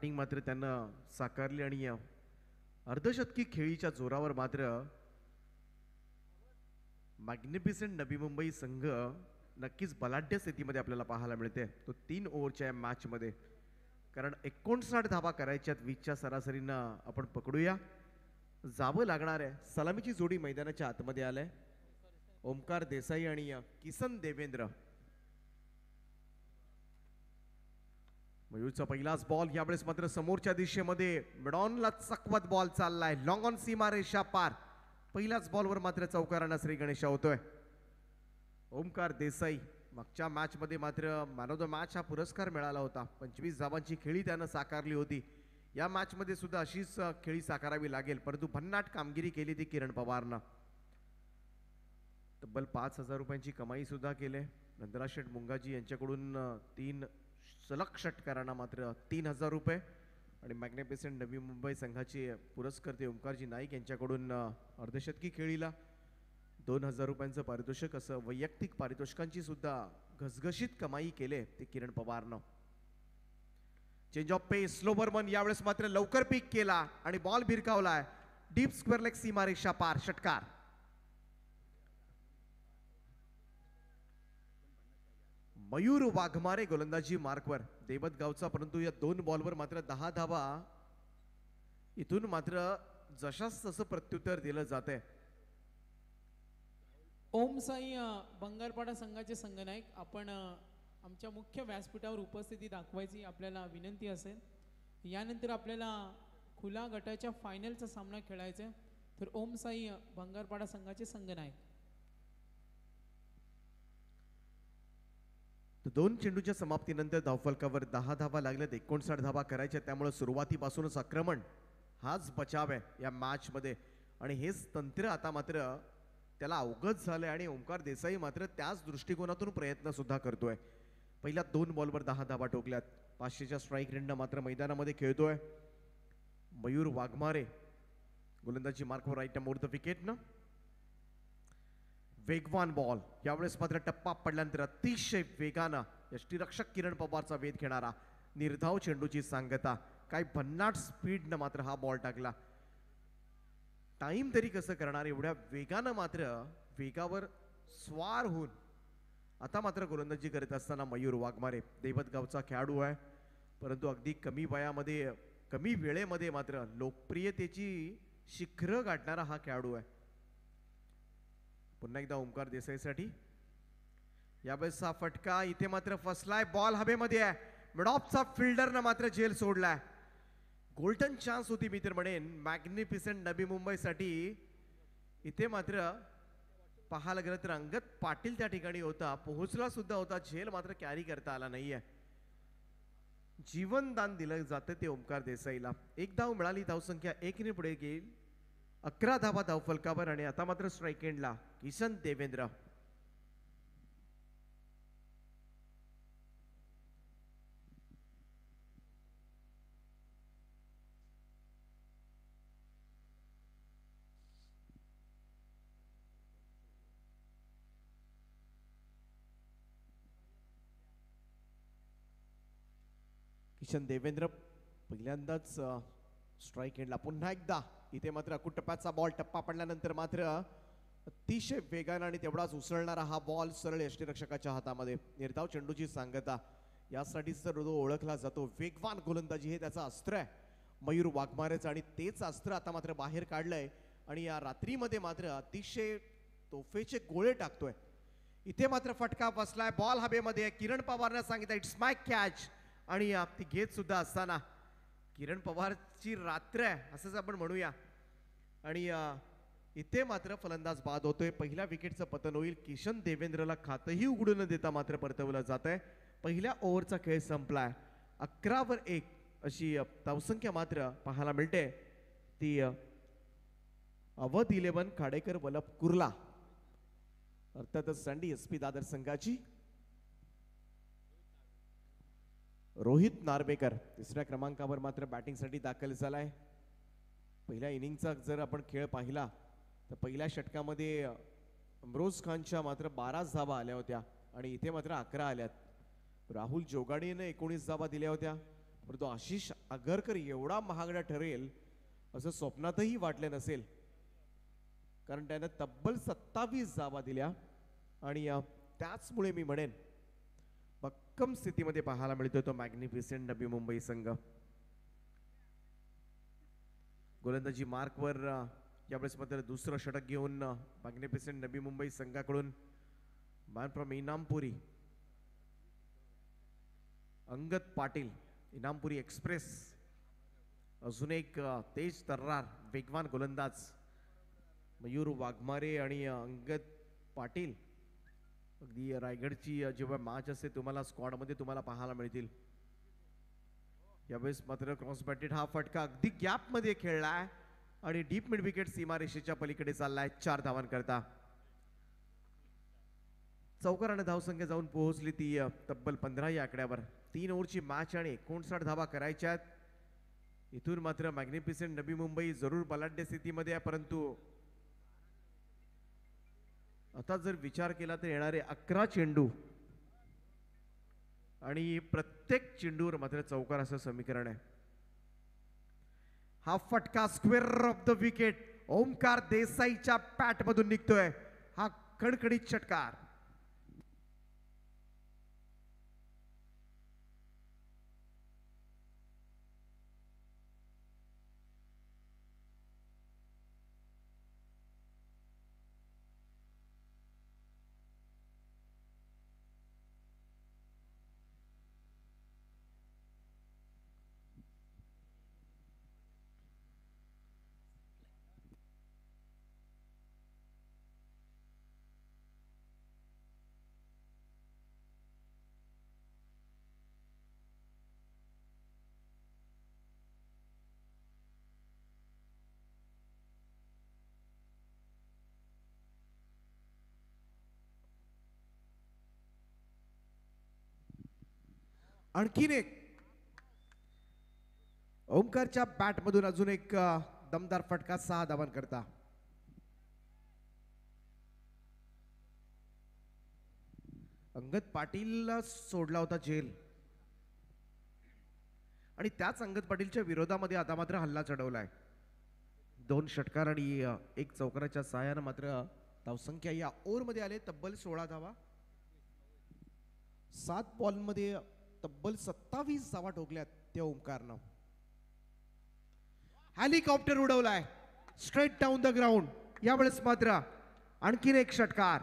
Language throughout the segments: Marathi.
बॅटिंग मात्र त्यांना साकारली आणि अर्धशतकी खेळीच्या जोरावर मात्र मॅग्निफिसेंट नवी मुंबई संघ नक्कीच बलाढ्य स्थितीमध्ये आपल्याला पाहायला मिळते तो तीन ओव्हरच्या या मॅचमध्ये कारण एकोणसाठ धावा करायच्यात वीसच्या सरासरीनं आपण पकडूया जावं लागणार आहे सलामीची जोडी मैदानाच्या आतमध्ये आलंय ओमकार देसाई आणि किसन देवेंद्र मयूरचा पहिलाच बॉल यावेळेस मात्र समोरच्या दिशेमध्ये मिडॉनला चकवत बॉल चाललाय लॉंग ऑन सीमा रेषा पार पहिल्याच बॉलवर मात्र चौकारांना श्री गणेश होतोय ओमकार देसाई मागच्या मॅचमध्ये मात्र मॅन ऑफ द मॅच हा पुरस्कार मिळाला होता पंचवीस धावांची खेळी त्यानं साकारली होती या मॅचमध्ये सुद्धा अशीच खेळी साकारावी लागेल परंतु भन्नाट कामगिरी केली ती किरण पवारनं तब्बल पाच हजार रुपयांची कमाई सुद्धा केले नंदराशेठ मुंगाजी यांच्याकडून तीन सलग षटकारांना मात्र तीन हजार रुपये आणि मॅग्नेपिसेंट नवी मुंबई संघाचे पुरस्कर्ते ओंकारजी नाईक यांच्याकडून अर्धशतकी खेळीला दोन हजार रुपयांचं पारितोषिक असं वैयक्तिक पारितोषिकांची सुद्धा घसघशीत कमाई केले ते किरण पवारनं चेंज ऑफ पे स्लो बर्मन यावेळेस मात्र लवकर पिक केला आणि बॉल भिरकावलाय डीप स्क्वेअर लेग सीमारेषा पार षटकार मयूर वाघमारे गोलंदाजी मार्कवर देवत गावचा परंतु या दोन बॉलवर मात्र दहा धावा इथून मात्र जशास तसं प्रत्युत्तर दिलं जात आहे ओम साई बंगारपाडा संघाचे संघनायक आपण आमच्या मुख्य व्यासपीठावर उपस्थिती दाखवायची आपल्याला विनंती असेल यानंतर आपल्याला खुला गटाच्या फायनलचा सामना खेळायचा आहे तर ओम साई बंगारपाडा संघाचे संघनायक दोन चेंडूच्या समाप्तीनंतर धावफलकावर दहा धावा लागल्यात एकोणसाठ धावा करायच्या त्यामुळे सुरुवातीपासूनच आक्रमण हाच बचाव आहे या मॅचमध्ये आणि हेच तंत्र आता मात्र त्याला अवगत झालंय आणि ओंकार देसाई मात्र त्याच दृष्टिकोनातून प्रयत्न सुद्धा करतोय पहिल्या दोन बॉलवर दहा धावा टोकल्यात पाचशेच्या स्ट्राईक रेंडनं मात्र मैदानामध्ये खेळतोय मयूर वाघमारे गोलंदाजी मार्कवर राईट मोर द विकेटनं वेगवान बॉल यावेळेस मात्र टप्पा पडल्यानंतर अतिशय वेगानं यष्टीरक्षक किरण पवारचा वेध घेणारा निर्धाव चेंडूची सांगता काय भन्नाट स्पीडनं मात्र हा बॉल टाकला टाईम तरी कसं करणार एवढ्या वेगानं मात्र वेगावर स्वार होऊन आता मात्र गोलंदाजी करत असताना मयूर वाघमारे देवतगावचा खेळाडू आहे परंतु अगदी कमी वयामध्ये कमी वेळेमध्ये मात्र लोकप्रियतेची शिखरं गाठणारा हा खेळाडू आहे पुन्हा एकदा ओंकार देसाईसाठी यावेळेसचा फटका इथे मात्र फसलाय बॉल हवेमध्ये आहे मिडॉपचा फिल्डरनं मात्र जेल सोडलाय गोल्डन चान्स होती मी तर म्हणेन मॅग्निफिसंट नवी मुंबईसाठी इथे मात्र पाहायला गेलं तर अंगत पाटील त्या ठिकाणी होता पोहोचला सुद्धा होता झेल मात्र कॅरी करता आला नाहीये जीवनदान दिलं जातं ते ओंकार देसाईला एक धाव मिळाली धावसंख्या एकने पुढे गेली अकरा धावा धावफलकावर आणि आता मात्र स्ट्राईक एंडला किशन देवेंद्र किशन देवेंद्र पहिल्यांदाच स्ट्राईक एंडला पुन्हा एकदा इथे मात्र कुटप्याचा बॉल टप्पा पडल्यानंतर मात्र अतिशय वेगानं आणि तेवढाच उसळणारा हा बॉल सरळ रक्षकाच्या हातामध्ये निर्धाव चेंडूची सांगता यासाठी तर ओळखला जातो वेगवान गोलंदाजी हे त्याचा अस्त्र आहे मयूर वाघमारेच आणि तेच अस्त्र आता मात्र बाहेर काढलंय आणि या रात्रीमध्ये मात्र अतिशय तोफेचे गोळे टाकतोय इथे मात्र फटका बसलाय बॉल हवेमध्ये किरण पवारने सांगितलं इट्स माय कॅच आणि ती घेत सुद्धा असताना किरण पवारची रात्र आहे असंच आपण म्हणूया आणि इथे मात्र फलंदाज बाद होतोय पहिल्या विकेटचं पतन होईल किशन देवेंद्रला खातही उघडू न देता मात्र परतवलं जात आहे पहिल्या ओव्हरचा खेळ संपलाय अकरावर एक अशी तावसंख्या मात्र पाहायला मिळते ती अवध इलेवन खाडेकर वल्लभ कुर्ला अर्थातच संडी एस पी दादर संघाची रोहित नार्वेकर तिसऱ्या क्रमांकावर मात्र बॅटिंगसाठी दाखल झाला आहे पहिल्या इनिंगचा जर आपण खेळ पाहिला तर पहिल्या षटकामध्ये अमरोज खानच्या मात्र बारा धावा आल्या होत्या आणि इथे मात्र अकरा आल्यात राहुल जोगाडीने एकोणीस जाबा दिल्या होत्या परंतु आशिष आगरकर एवढा महागडा ठरेल असं स्वप्नातही वाटलं नसेल कारण त्यानं तब्बल सत्तावीस जाबा दिल्या आणि त्याचमुळे मी म्हणेन भक्कम स्थितीमध्ये पाहायला मिळतोय तो मॅग्निफिसेंट नबी मुंबई संघ गोलंदाजी मार्कवर यावेळेस मात्र दुसरं षटक घेऊन मॅग्निफिसेंट नबी मुंबई संघाकडून man from Inampuri Angad Patil Inampuri express अजून एक तेज तर्रार वेगवान गोलंदाज मयूर वाघमारे आणि अंगद पाटील अगदी रायगडची जेव्हा मॅच असते तुम्हाला स्क्वॉडमध्ये तुम्हाला पाहायला मिळतील यावेळेस मात्र क्रॉस बॅटेड हा फटका अगदी गॅपमध्ये खेळला आणि डीप मिड विकेट सीमारेषेच्या पलीकडे चाललाय चार धावांकरता चौकाराने धावसंख्या जाऊन पोहोचली ती तब्बल पंधरा या आकड्यावर तीन ओव्हरची मॅच आणि एकोणसाठ धावा करायच्यात इथून मात्र मॅग्निफिसेंट नवी मुंबई जरूर बलाढ्य स्थितीमध्ये आहे परंतु आता जर विचार केला तर येणारे अकरा चेंडू आणि प्रत्येक चेंडूवर मात्र चौकार असं समीकरण आहे हा फटका square of the wicket Omkar देसाईच्या मधून निघतोय हा कडकडीत षटकार आणखीन एक ओंकारच्या बॅटमधून अजून एक दमदार फटका सहा करता अंगद पाटीलला सोडला होता जेल आणि त्याच अंगद पाटीलच्या विरोधामध्ये आता मात्र हल्ला चढवलाय दोन षटकार आणि एक चौकाराच्या सहाय्यानं मात्र धावसंख्या या ओव्हरमध्ये आले तब्बल सोळा धावा सात बॉलमध्ये तब्बल सत्तावीस जावा ठोकल्यात त्या ओंकारनं हेलिकॉप्टर उडवलाय स्ट्रेट डाऊन द ग्राउंड यावेळेस मात्र आणखीन एक षटकार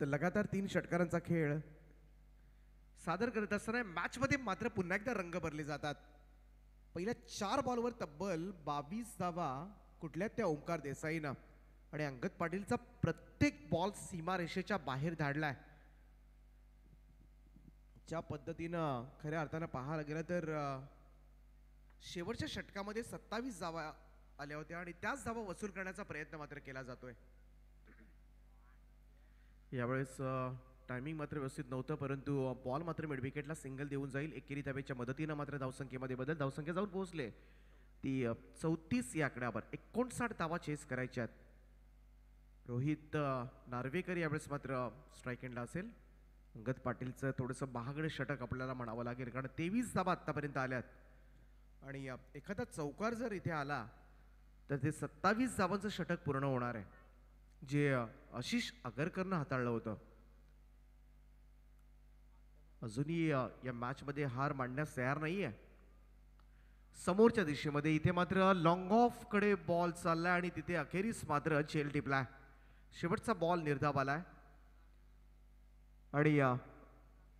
तर लगातार तीन षटकारांचा खेळ सादर करत असताना मॅचमध्ये मात्र पुन्हा एकदा रंग भरले जातात पहिल्या चार बॉलवर तब्बल बावीस धावा कुठल्या त्या ओंकार देसाईनं आणि अंगद पाटीलचा प्रत्येक बॉल सीमारेषेच्या बाहेर धाडलाय ज्या पद्धतीनं खऱ्या अर्थानं पाहायला गेलं तर शेवटच्या षटकामध्ये सत्तावीस जावा आल्या होत्या आणि त्याच जावा वसूल करण्याचा प्रयत्न मात्र केला जातोय यावेळेस टायमिंग मात्र व्यवस्थित नव्हतं परंतु बॉल मात्र मिडविकेटला सिंगल देऊन जाईल एकेरी ताब्याच्या मदतीनं मात्र धावसंख्येमध्ये बदल धावसंख्या जाऊन पोहोचले ती चौतीस या आकड्यावर एकोणसाठ धावा चेस करायच्या रोहित नार्वेकर यावेळेस मात्र स्ट्राईक एंडला असेल अंगद पाटीलचं थोडंसं महागडे षटक आपल्याला म्हणावं लागेल कारण तेवीस धावा आत्तापर्यंत आल्यात आणि एखादा चौकार जर इथे आला तर ते सत्तावीस धावांचं षटक पूर्ण होणार आहे जे आशिष आगरकरनं हाताळलं होतं अजूनही या मॅचमध्ये हार मांडण्यास तयार नाही आहे समोरच्या दिशेमध्ये इथे मात्र लॉंग कडे बॉल चाललाय आणि तिथे अखेरीस मात्र चेल टिपलाय शेवटचा बॉल निर्धाव आलाय आणि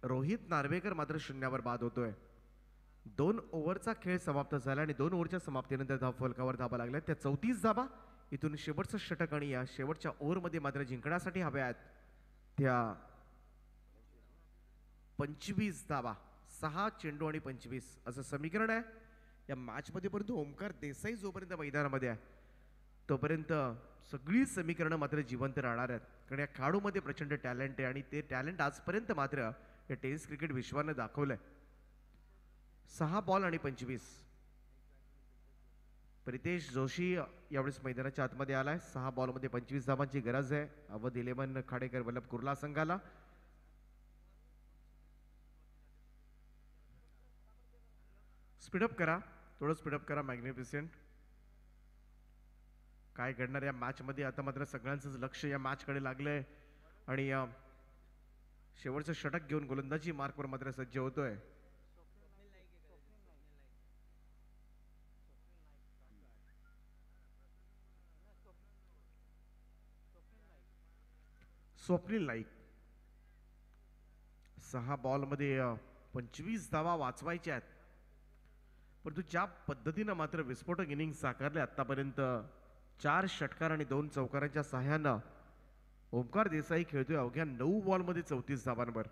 रोहित नार्वेकर मात्र शून्यावर बाद होतोय दोन ओव्हरचा खेळ समाप्त झाला आणि दोन ओव्हरच्या समाप्तीनंतर धाव फलकावर धावा लागल्या त्या चौतीस धाबा इथून शेवटचं षटक आणि या शेवटच्या ओव्हरमध्ये मात्र जिंकण्यासाठी हव्यात त्या पंचवीस धावा सहा चेंडू आणि पंचवीस असं समीकरण आहे या मॅचमध्ये परंतु ओंकार देसाई जोपर्यंत मैदानामध्ये आहे तोपर्यंत सगळी समीकरणं मात्र जिवंत राहणार आहेत कारण या खेळाडूमध्ये प्रचंड टॅलेंट आहे आणि ते टॅलेंट आजपर्यंत मात्र या टेनिस क्रिकेट विश्वानं दाखवलं आहे सहा बॉल आणि पंचवीस प्रितेश जोशी यावेळेस मैदानाच्या आतमध्ये आलाय सहा सहा बॉलमध्ये पंचवीस धावांची गरज आहे अवध इलेवन खाडेकर वल्लभ कुर्ला संघाला स्पीडअप करा थोडं स्पीडअप करा मॅग्निफिसेंट काय घडणार या मॅच मध्ये आता मात्र सगळ्यांचंच लक्ष या मॅचकडे लागलंय आहे आणि शेवटचं षटक घेऊन गोलंदाजी मार्कवर मात्र सज्ज होतोय स्वप्नील नाईक सहा बॉलमध्ये पंचवीस धावा वाचवायच्या आहेत परंतु ज्या पद्धतीनं मात्र विस्फोटक इनिंग साकारले आतापर्यंत चार षटकार आणि दोन चौकारांच्या सहाय्यानं ओमकार देसाई खेळतोय अवघ्या नऊ बॉलमध्ये चौतीस धावांवर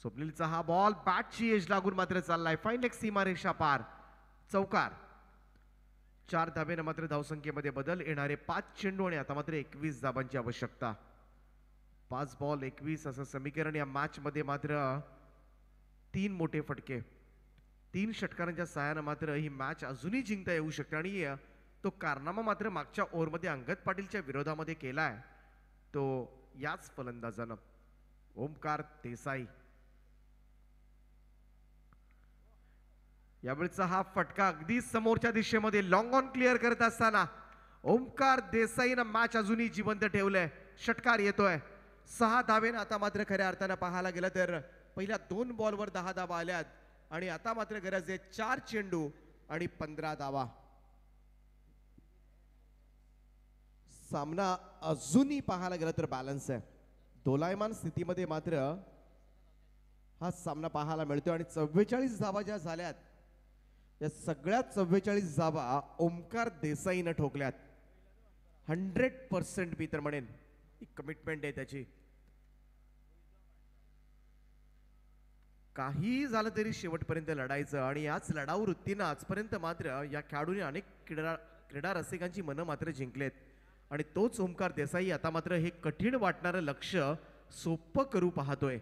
स्वप्नीलचा हा बॉल बॅटची एज लागून मात्र चाललाय फाईन एक सीमारेषा पार चौकार चार धाब्यानं मात्र धावसंख्येमध्ये बदल येणारे पाच चेंडू आणि आता मात्र एकवीस धाबांची आवश्यकता पाच बॉल एकवीस असं समीकरण या मॅचमध्ये मात्र तीन मोठे फटके तीन षटकारांच्या सहाय्यानं मात्र ही मॅच अजूनही जिंकता येऊ शकते आणि तो कारनामा मात्र मागच्या ओव्हरमध्ये अंगद पाटीलच्या विरोधामध्ये केला आहे तो याच फलंदाजानं ओमकार देसाई यावेळीचा हा फटका अगदी समोरच्या दिशेमध्ये लॉंग ऑन क्लिअर करत असताना ओंकार देसाईनं मॅच अजूनही जिवंत ठेवलंय षटकार येतोय सहा धावेनं आता मात्र खऱ्या अर्थानं पाहायला गेलं तर पहिल्या दोन बॉलवर दहा धावा आल्यात आणि आता मात्र गरज आहे चार चेंडू आणि पंधरा धावा सामना अजूनही पाहायला गेला तर बॅलन्स आहे दोलायमान स्थितीमध्ये मात्र हा सामना पाहायला मिळतो आणि चव्वेचाळीस धावा ज्या झाल्यात या सगळ्या चव्वेचाळीस जाबा ओमकार देसाईनं ठोकल्यात हंड्रेड पर्सेंट मी तर म्हणेन ही कमिटमेंट आहे त्याची काही झालं तरी शेवटपर्यंत लढायचं आणि याच लढाऊ वृत्तीनं आजपर्यंत मात्र या खेळाडूने अनेक क्रीडा क्रीडा रसिकांची मनं मात्र जिंकलेत आणि तोच ओमकार देसाई आता मात्र हे कठीण वाटणारं लक्ष सोपं करू पाहतोय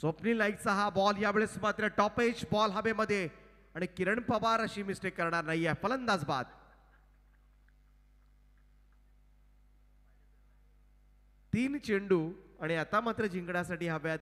स्वप्नी लाईकचा हा बॉल यावेळेस मात्र टॉप बॉल हवेमध्ये आणि किरण पवार अशी मिस्टेक करणार नाही आहे फलंदाज बाद तीन चेंडू आणि आता मात्र जिंकण्यासाठी हव्यात